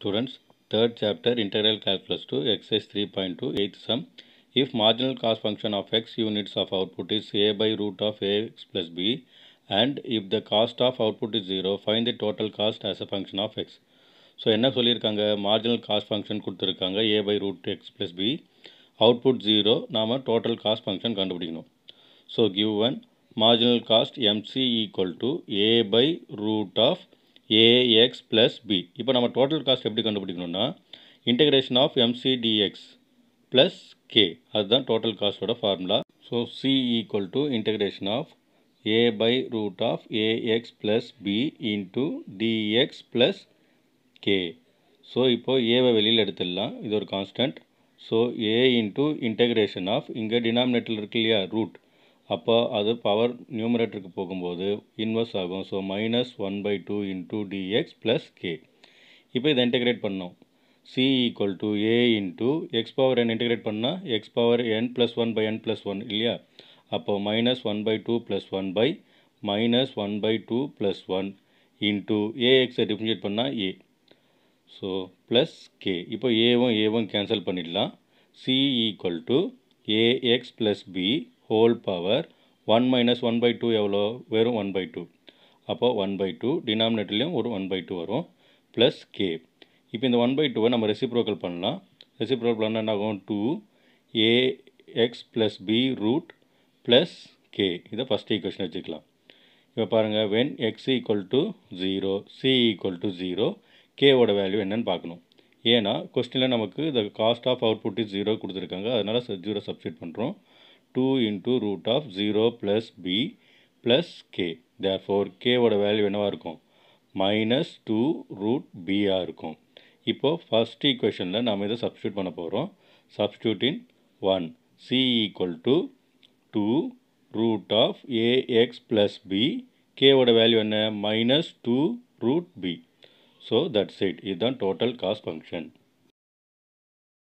Students, third chapter integral calculus 2 exercise 3.2 eighth sum. If marginal cost function of x units of output is a by root of ax plus b and if the cost of output is 0, find the total cost as a function of x. So என்ன சொல்லியிருக்காங்க marginal cost function கொடுத்துருக்காங்க a by root x plus b output zero நாம் total cost function கண்டுபிடிக்கணும் so give one marginal cost MC equal to A by root of AX plus B இப்போ நம்ம total cost எப்படி கண்டுபிடிக்கணும்னா integration of MC dx plus K அதுதான் total காஸ்ட்டோட formula so C equal to integration of A by root of AX plus B into dx plus K so இப்போ ஏவை வெளியில் எடுத்துடலாம் இது ஒரு constant so A into integration of இங்கே denominator இருக்கில்லியா root. ரூட் அப்போ அது பவர் நியூமரேட்டருக்கு போகும்போது இன்வெர்ஸ் ஆகும் so minus one by two into dx plus K இப்போ இதை இன்டெகிரேட் பண்ணோம் C equal to A into X power N integrate பண்ணால் X power N plus one by N plus one இல்லையா அப்போது minus one by two plus one by minus one by two plus one into ஏஎக்ஸை differentiate பண்ணால் A so plus K இப்போ ஏவும் ஏவும் cancel பண்ணிடலாம் C equal to AX plus B whole power one minus one by two எவ்வளோ வெறும் one by two அப்போ one by two டினாமினேட்டர்லேயும் ஒரு ஒன் பை டூ வரும் ப்ளஸ் கே இப்போ இந்த ஒன் பை டூவை நம்ம ரெசிப்ரோக்கல் பண்ணலாம் ரெசிப்ரோக்கல் பண்ண என்ன ஆகும் two A X plus B root plus K இதை ஃபஸ்ட் ஈக்குவேஷன் வச்சுக்கலாம் இப்போ பாருங்கள் when X equal to zero C equal to zero கேவோட வேல்யூ என்னென்னு பார்க்கணும் ஏன்னா கொஸ்டினில் நமக்கு இந்த cost of put is zero கொடுத்துருக்காங்க அதனால் ஜீரோ சப்ஸ்டியூட் பண்ணுறோம் two into root of zero plus B plus K therefore கேவோட வேல்யூ என்னவாக இருக்கும் மைனஸ் டூ ரூட் பியாக இருக்கும் இப்போது ஃபஸ்ட் ஈக்குவேஷனில் நாம் இதை சப்ஸ்டியூட் பண்ண போகிறோம் substitute in one C equal to two root of AX plus B கேவோட வேல்யூ என்ன minus two root B so that's it இதுதான் டோட்டல் காஸ்ட் ஃபங்க்ஷன்